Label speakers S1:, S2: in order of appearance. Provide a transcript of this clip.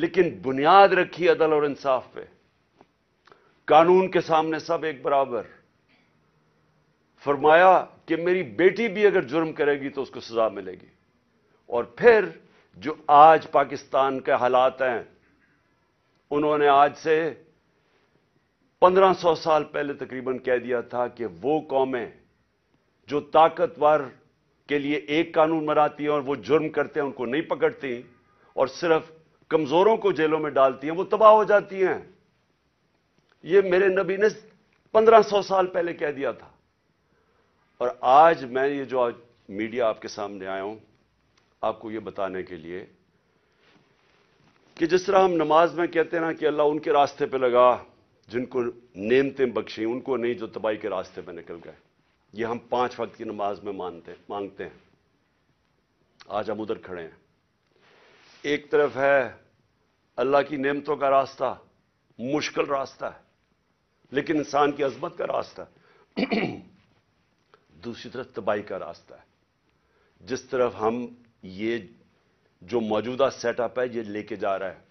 S1: लेकिन बुनियाद रखी अदल और इंसाफ पे कानून के सामने सब एक बराबर फरमाया कि मेरी बेटी भी अगर जुर्म करेगी तो उसको सजा मिलेगी और फिर जो आज पाकिस्तान के हालात हैं उन्होंने आज से 1500 साल पहले तकरीबन कह दिया था कि वो कौमें जो ताकतवर के लिए एक कानून बनाती हैं और वो जुर्म करते हैं उनको नहीं पकड़ती और सिर्फ कमजोरों को जेलों में डालती हैं वो तबाह हो जाती हैं ये मेरे नबी ने 1500 साल पहले कह दिया था और आज मैं ये जो आज मीडिया आपके सामने आया हूं आपको ये बताने के लिए कि जिस तरह हम नमाज में कहते हैं ना कि अल्लाह उनके रास्ते पे लगा जिनको नेमतें बख्शी उनको नहीं जो तबाही के रास्ते पे निकल गए ये हम पांच वक्त की नमाज में मानते मांगते हैं आज हम उधर खड़े हैं एक तरफ है अल्लाह की नेमतों का रास्ता मुश्किल रास्ता है लेकिन इंसान की अजमत का रास्ता दूसरी तरफ तबाही का रास्ता है जिस तरफ हम ये जो मौजूदा सेटअप है ये लेके जा रहा है